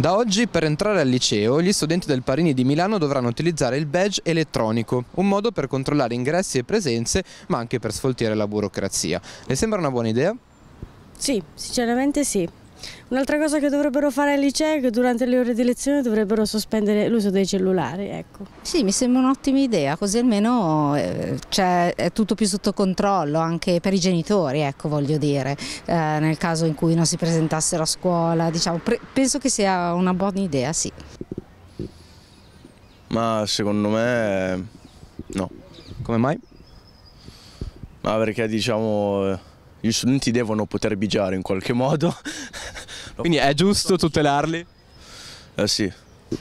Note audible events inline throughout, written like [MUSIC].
Da oggi per entrare al liceo gli studenti del Parini di Milano dovranno utilizzare il badge elettronico, un modo per controllare ingressi e presenze ma anche per sfoltire la burocrazia. Le sembra una buona idea? Sì, sinceramente sì. Un'altra cosa che dovrebbero fare al liceo è che durante le ore di lezione dovrebbero sospendere l'uso dei cellulari. Ecco. Sì, mi sembra un'ottima idea, così almeno eh, è tutto più sotto controllo anche per i genitori, ecco, voglio dire, eh, nel caso in cui non si presentassero a scuola. Diciamo, penso che sia una buona idea, sì. Ma secondo me no. Come mai? Ma perché diciamo eh, gli studenti devono poter bigiare in qualche modo. [LAUGHS] Quindi è giusto tutelarli? Eh sì,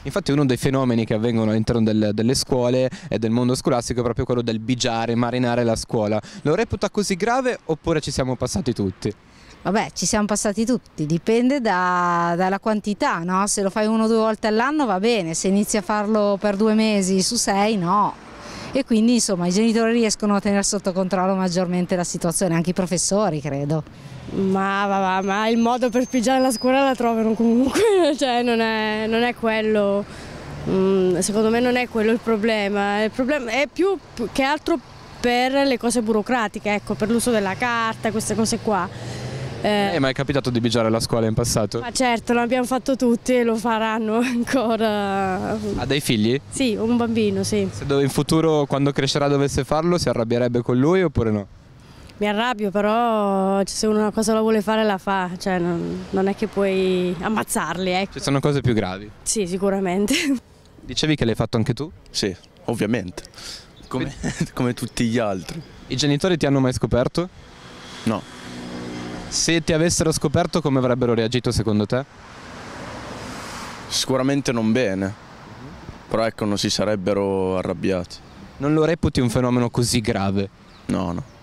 Infatti uno dei fenomeni che avvengono all'interno del, delle scuole e del mondo scolastico è proprio quello del bigiare, marinare la scuola. Lo reputa così grave oppure ci siamo passati tutti? Vabbè, ci siamo passati tutti, dipende da, dalla quantità, no? Se lo fai uno o due volte all'anno va bene, se inizi a farlo per due mesi su sei no e quindi insomma i genitori riescono a tenere sotto controllo maggiormente la situazione, anche i professori credo. Ma, ma, ma il modo per pigiare la scuola la trovano comunque, [LAUGHS] cioè non è, non è quello, mm, secondo me non è quello il problema, il problema è più che altro per le cose burocratiche, ecco, per l'uso della carta, queste cose qua eh, eh, ma è capitato di bigiare la scuola in passato? Ma certo, l'abbiamo fatto tutti e lo faranno [LAUGHS] ancora. Ha dei figli? Sì, un bambino, sì. Se in futuro, quando crescerà, dovesse farlo, si arrabbierebbe con lui oppure no? Mi arrabbio, però cioè, se uno una cosa la vuole fare la fa, cioè non, non è che puoi ammazzarli. Ecco. Ci sono cose più gravi? Sì, sicuramente. [LAUGHS] Dicevi che l'hai fatto anche tu? Sì, ovviamente, come, [LAUGHS] come tutti gli altri. I genitori ti hanno mai scoperto? No. Se ti avessero scoperto come avrebbero reagito secondo te? Sicuramente non bene, però ecco non si sarebbero arrabbiati. Non lo reputi un fenomeno così grave? No, no.